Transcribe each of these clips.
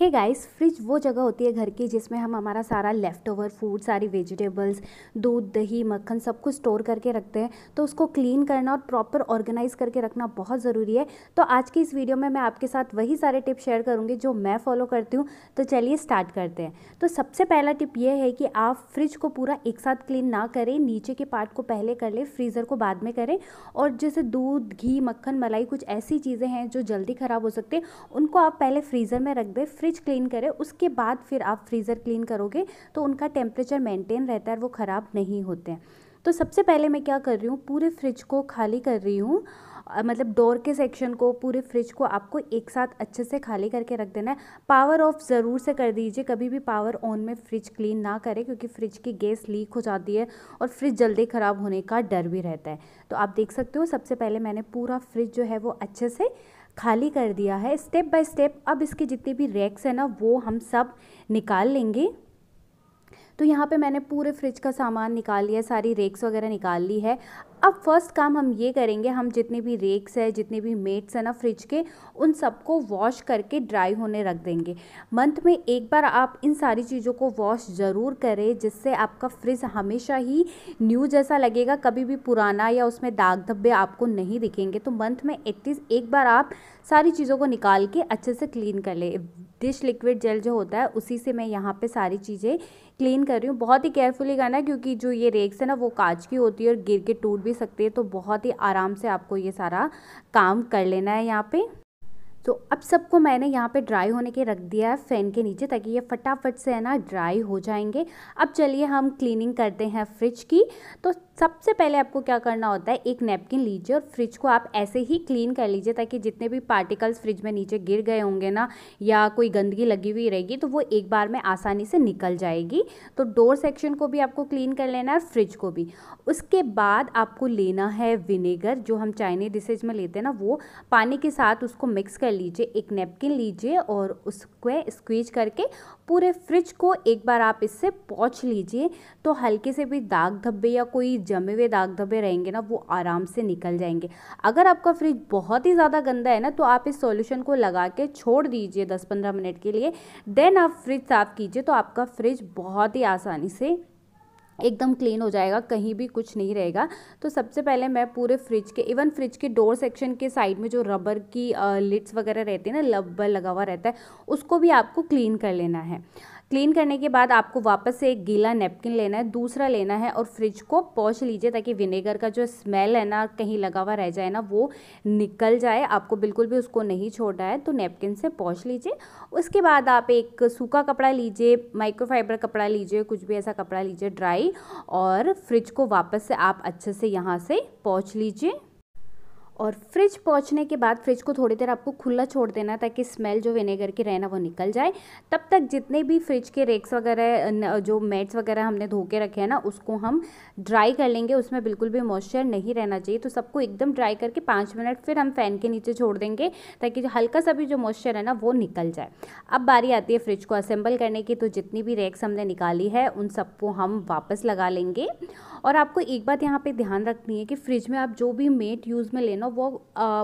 hey guys fridge वो जगह होती है घर की जिसमें हम हमारा सारा लेफ़्ट ओवर फूड सारी वेजिटेबल्स दूध दही मक्खन सब कुछ स्टोर करके रखते हैं तो उसको क्लीन करना और प्रॉपर ऑर्गेनाइज करके रखना बहुत ज़रूरी है तो आज की इस वीडियो में मैं आपके साथ वही सारे टिप शेयर करूँगी जो मैं फॉलो करती हूँ तो चलिए स्टार्ट करते हैं तो सबसे पहला टिप ये है कि आप फ्रिज को पूरा एक साथ क्लीन ना करें नीचे के पार्ट को पहले कर लें फ्रीज़र को बाद में करें और जैसे दूध घी मक्खन मलाई कुछ ऐसी चीज़ें हैं जो जल्दी ख़राब हो सकते हैं उनको आप पहले फ्रीज़र में रख दें फ्रिज क्लीन करें उसके बाद फिर आप फ्रीज़र क्लीन करोगे तो उनका टेम्परेचर मेंटेन रहता है वो ख़राब नहीं होते हैं तो सबसे पहले मैं क्या कर रही हूँ पूरे फ्रिज को खाली कर रही हूँ मतलब डोर के सेक्शन को पूरे फ्रिज को आपको एक साथ अच्छे से खाली करके रख देना है पावर ऑफ ज़रूर से कर दीजिए कभी भी पावर ऑन में फ्रिज क्लीन ना करें क्योंकि फ्रिज की गैस लीक हो जाती है और फ्रिज जल्दी ख़राब होने का डर भी रहता है तो आप देख सकते हो सबसे पहले मैंने पूरा फ्रिज जो है वो अच्छे से खाली कर दिया है स्टेप बाय स्टेप अब इसके जितने भी रैक्स हैं ना वो हम सब निकाल लेंगे तो यहाँ पे मैंने पूरे फ्रिज का सामान निकाल लिया सारी रेक्स वगैरह निकाल ली है अब फर्स्ट काम हम ये करेंगे हम जितने भी रेक्स है जितने भी मेट्स है ना फ्रिज के उन सबको वॉश करके ड्राई होने रख देंगे मंथ में एक बार आप इन सारी चीज़ों को वॉश ज़रूर करें जिससे आपका फ्रिज हमेशा ही न्यू जैसा लगेगा कभी भी पुराना या उसमें दाग धब्बे आपको नहीं दिखेंगे तो मंथ में एटलीस्ट एक बार आप सारी चीज़ों को निकाल के अच्छे से क्लीन कर ले डिश लिक्विड जेल जो होता है उसी से मैं यहाँ पे सारी चीज़ें क्लीन कर रही हूँ बहुत ही केयरफुली करना क्योंकि जो ये रेक्स है ना वो कांच की होती है और गिर के टूट भी सकती है तो बहुत ही आराम से आपको ये सारा काम कर लेना है यहाँ पे तो अब सबको मैंने यहाँ पे ड्राई होने के रख दिया है फ़ैन के नीचे ताकि ये फटाफट से है ना ड्राई हो जाएंगे अब चलिए हम क्लीनिंग करते हैं फ्रिज की तो सबसे पहले आपको क्या करना होता है एक नैपकिन लीजिए और फ्रिज को आप ऐसे ही क्लीन कर लीजिए ताकि जितने भी पार्टिकल्स फ्रिज में नीचे गिर गए होंगे ना या कोई गंदगी लगी हुई रहेगी तो वो एक बार में आसानी से निकल जाएगी तो डोर सेक्शन को भी आपको क्लीन कर लेना है फ्रिज को भी उसके बाद आपको लेना है विनेगर जो हम चाइनीज डिशेज में लेते हैं ना वो पानी के साथ उसको मिक्स कर लीजिए एक नेपकिन लीजिए और उसको स्क्वीज करके पूरे फ्रिज को एक बार आप इससे पहुँच लीजिए तो हल्के से भी दाग धब्बे या कोई जमे हुए दाग धब्बे रहेंगे ना वो आराम से निकल जाएंगे अगर आपका फ्रिज बहुत ही ज़्यादा गंदा है ना तो आप इस सॉल्यूशन को लगा के छोड़ दीजिए दस पंद्रह मिनट के लिए देन आप फ्रिज साफ़ कीजिए तो आपका फ्रिज बहुत ही आसानी से एकदम क्लीन हो जाएगा कहीं भी कुछ नहीं रहेगा तो सबसे पहले मैं पूरे फ्रिज के इवन फ्रिज के डोर सेक्शन के साइड में जो रबर की लिट्स वगैरह रहती है ना लबर लगा हुआ रहता है उसको भी आपको क्लीन कर लेना है क्लीन करने के बाद आपको वापस से एक गीला नेपकिन लेना है दूसरा लेना है और फ्रिज को पहुँच लीजिए ताकि विनेगर का जो स्मेल है ना कहीं लगा हुआ रह जाए ना वो निकल जाए आपको बिल्कुल भी उसको नहीं छोड़ना है तो नेपकिन से पहुँच लीजिए उसके बाद आप एक सूखा कपड़ा लीजिए माइक्रोफाइबर कपड़ा लीजिए कुछ भी ऐसा कपड़ा लीजिए ड्राई और फ्रिज को वापस से आप अच्छे से यहाँ से पहुँच लीजिए और फ्रिज पहुँचने के बाद फ्रिज को थोड़ी देर आपको खुला छोड़ देना ताकि स्मेल जो विनेगर की रहना वो निकल जाए तब तक जितने भी फ्रिज के रेक्स वगैरह जो मेट्स वगैरह हमने धो के रखे हैं ना उसको हम ड्राई कर लेंगे उसमें बिल्कुल भी मॉइस्चर नहीं रहना चाहिए तो सबको एकदम ड्राई करके पाँच मिनट फिर हम फ़ैन के नीचे छोड़ देंगे ताकि जो हल्का सा भी जो मॉइस्चर है ना वो निकल जाए अब बारी आती है फ्रिज को असेंबल करने की तो जितनी भी रेक्स हमने निकाली है उन सबको हम वापस लगा लेंगे और आपको एक बात यहाँ पर ध्यान रखनी है कि फ्रिज में आप जो भी मेट यूज़ में लेना ना वो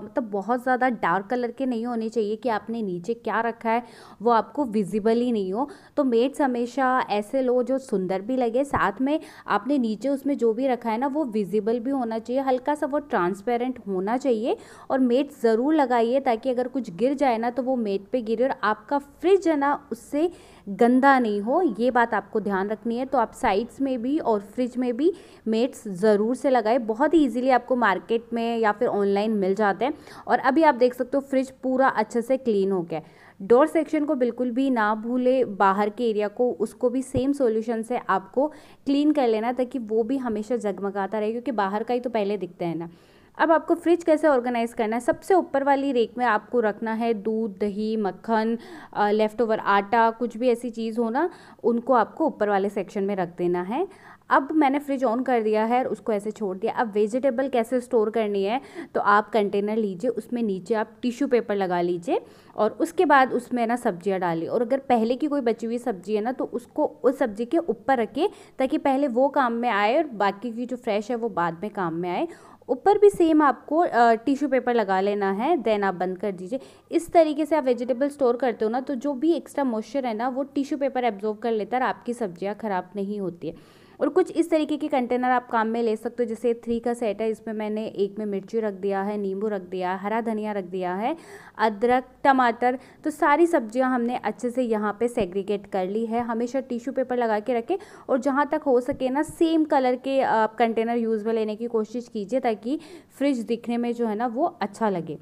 मतलब बहुत ज़्यादा डार्क कलर के नहीं होने चाहिए कि आपने नीचे क्या रखा है वो आपको विजिबल ही नहीं हो तो मेट्स हमेशा ऐसे लो जो सुंदर भी लगे साथ में आपने नीचे उसमें जो भी रखा है ना वो विजिबल भी होना चाहिए हल्का सा वो ट्रांसपेरेंट होना चाहिए और मेट ज़रूर लगाइए ताकि अगर कुछ गिर जाए ना तो वो मेट पर गिरे और आपका फ्रिज है ना उससे गंदा नहीं हो ये बात आपको ध्यान रखनी है तो आप साइड्स में भी और फ्रिज में भी मेट्स ज़रूर से लगाए बहुत ही ईजिली आपको मार्केट में या फिर ऑनलाइन ऑनलाइन मिल जाते हैं और अभी आप देख सकते हो फ्रिज पूरा अच्छे से क्लीन हो गया डोर सेक्शन को बिल्कुल भी ना भूले बाहर के एरिया को उसको भी सेम सॉल्यूशन से आपको क्लीन कर लेना ताकि वो भी हमेशा जगमगाता रहे क्योंकि बाहर का ही तो पहले दिखते हैं ना अब आपको फ्रिज कैसे ऑर्गेनाइज़ करना है सबसे ऊपर वाली रेक में आपको रखना है दूध दही मक्खन लेफ़्ट ओवर आटा कुछ भी ऐसी चीज़ हो ना उनको आपको ऊपर वाले सेक्शन में रख देना है अब मैंने फ्रिज ऑन कर दिया है और उसको ऐसे छोड़ दिया अब वेजिटेबल कैसे स्टोर करनी है तो आप कंटेनर लीजिए उसमें नीचे आप टिश्यू पेपर लगा लीजिए और उसके बाद उसमें ना सब्जियां डालिए और अगर पहले की कोई बची हुई सब्जी है ना तो उसको उस सब्जी के ऊपर रखिए ताकि पहले वो काम में आए और बाकी की जो फ्रेश है वो बाद में काम में आए ऊपर भी सेम आपको टिश्यू पेपर लगा लेना है देन आप बंद कर दीजिए इस तरीके से आप वेजिटेबल स्टोर करते हो ना तो जो भी एक्स्ट्रा मॉइस्चर है ना वो टिश्यू पेपर एब्जॉर्व कर लेता है और आपकी सब्जियाँ ख़राब नहीं होती है और कुछ इस तरीके के कंटेनर आप काम में ले सकते हो जैसे थ्री का सेट है इसमें मैंने एक में मिर्ची रख दिया है नींबू रख दिया हरा धनिया रख दिया है अदरक टमाटर तो सारी सब्जियां हमने अच्छे से यहाँ पे सेग्रीगेट कर ली है हमेशा टिश्यू पेपर लगा के रखें और जहाँ तक हो सके ना सेम कलर के आप कंटेनर यूज़ में लेने की कोशिश कीजिए ताकि फ्रिज दिखने में जो है ना वो अच्छा लगे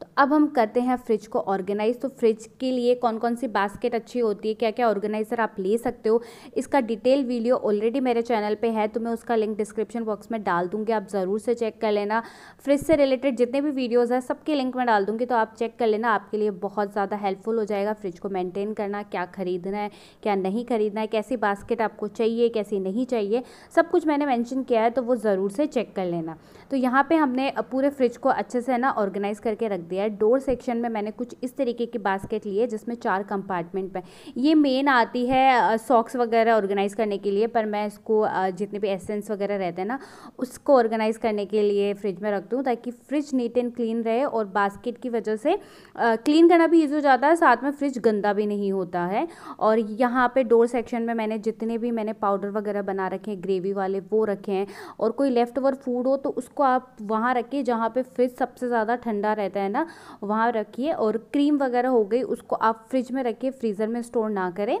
तो अब हम करते हैं फ्रिज को ऑर्गेनाइज़ तो फ्रिज के लिए कौन कौन सी बास्केट अच्छी होती है क्या क्या ऑर्गेनाइज़र आप ले सकते हो इसका डिटेल वीडियो ऑलरेडी मेरे चैनल पे है तो मैं उसका लिंक डिस्क्रिप्शन बॉक्स में डाल दूँगी आप ज़रूर से चेक कर लेना फ्रिज से रिलेटेड जितने भी वीडियोज़ हैं सबके लिंक में डाल दूँगी तो आप चेक कर लेना आपके लिए बहुत ज़्यादा हेल्पफुल हो जाएगा फ्रिज को मेनटेन करना क्या ख़रीदना है क्या नहीं ख़रीदना है कैसी बास्केट आपको चाहिए कैसी नहीं चाहिए सब कुछ मैंने मैंशन किया है तो वो ज़रूर से चेक कर लेना तो यहाँ पर हमने पूरे फ्रिज को अच्छे से ना ऑर्गेनाइज़ करके रख दिया है डोर सेक्शन में मैंने कुछ इस तरीके की बास्केट ली है जिसमें चार कंपार्टमेंट में ये मेन आती है सॉक्स वगैरह ऑर्गेनाइज़ करने के लिए पर मैं इसको जितने भी एसेंस वगैरह रहते हैं ना उसको ऑर्गेनाइज़ करने के लिए फ्रिज में रख दूँ ताकि फ्रिज नीट एंड क्लीन रहे और बास्केट की वजह से क्लीन करना भी ईजी हो जाता है साथ में फ्रिज गंदा भी नहीं होता है और यहाँ पे डोर सेक्शन में मैंने जितने भी मैंने पाउडर वगैरह बना रखे हैं ग्रेवी वाले वो रखे हैं और कोई लेफ़्ट ओवर फूड हो तो उसको आप वहाँ रखिए जहाँ पे फ्रिज सबसे ज़्यादा ठंडा रहता है ना ना वहाँ रखिए और क्रीम वगैरह हो गई उसको आप फ्रिज में रखिए फ्रीज़र में स्टोर ना करें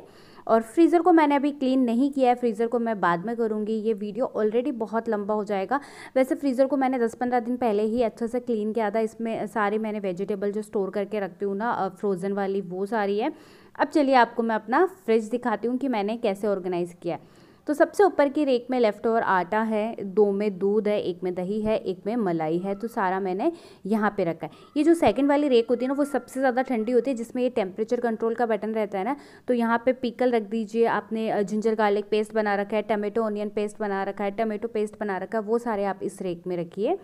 और फ्रीज़र को मैंने अभी क्लीन नहीं किया है फ्रीज़र को मैं बाद में करूँगी ये वीडियो ऑलरेडी बहुत लंबा हो जाएगा वैसे फ्रीज़र को मैंने 10-15 दिन पहले ही अच्छे से क्लीन किया था इसमें सारी मैंने वेजिटेबल जो स्टोर करके रखती हूँ ना फ्रोज़न वाली वो सारी है अब चलिए आपको मैं अपना फ्रिज दिखाती हूँ कि मैंने कैसे ऑर्गेनाइज़ किया है तो सबसे ऊपर की रेक में लेफ़्ट ओवर आटा है दो में दूध है एक में दही है एक में मलाई है तो सारा मैंने यहाँ पे रखा है ये जो सेकंड वाली रेक होती है ना वो सबसे ज़्यादा ठंडी होती है जिसमें ये टेम्परेचर कंट्रोल का बटन रहता है ना तो यहाँ पे पिकल रख दीजिए आपने जिंजर गार्लिक पेस्ट बना रखा है टमेटो ऑनियन पेस्ट बना रखा है टमेटो पेस्ट बना रखा है वो सारे आप इस रेक में रखिए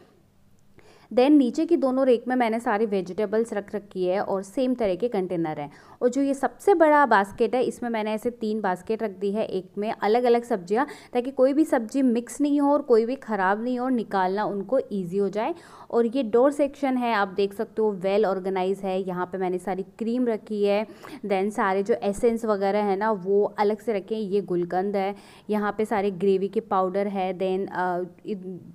देन नीचे की दोनों रेक में मैंने सारी वेजिटेबल्स रख रखी है और सेम तरह के कंटेनर हैं और जो ये सबसे बड़ा बास्केट है इसमें मैंने ऐसे तीन बास्केट रख दी है एक में अलग अलग सब्जियाँ ताकि कोई भी सब्जी मिक्स नहीं हो और कोई भी ख़राब नहीं हो और निकालना उनको ईजी हो जाए और ये डोर सेक्शन है आप देख सकते हो वेल ऑर्गेनाइज है यहाँ पर मैंने सारी क्रीम रखी है देन सारे जो एसेंस वगैरह है ना वो अलग से रखे हैं ये गुलकंद है यहाँ पे सारे ग्रेवी के पाउडर है देन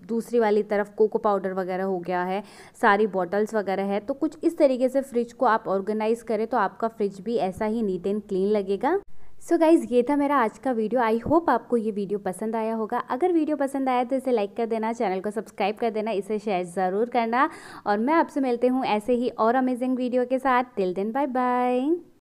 दूसरी वाली तरफ कोको पाउडर वगैरह हो गया है सारी बॉटल्स वगैरह है तो कुछ इस तरीके से फ्रिज को आप ऑर्गेनाइज़ करें तो आपका फ्रिज भी ऐसा ही नीट एंड क्लीन लगेगा सो so गाइज़ ये था मेरा आज का वीडियो आई होप आपको ये वीडियो पसंद आया होगा अगर वीडियो पसंद आया तो इसे लाइक कर देना चैनल को सब्सक्राइब कर देना इसे शेयर ज़रूर करना और मैं आपसे मिलते हूँ ऐसे ही और अमेजिंग वीडियो के साथ टिल दिन बाय बाय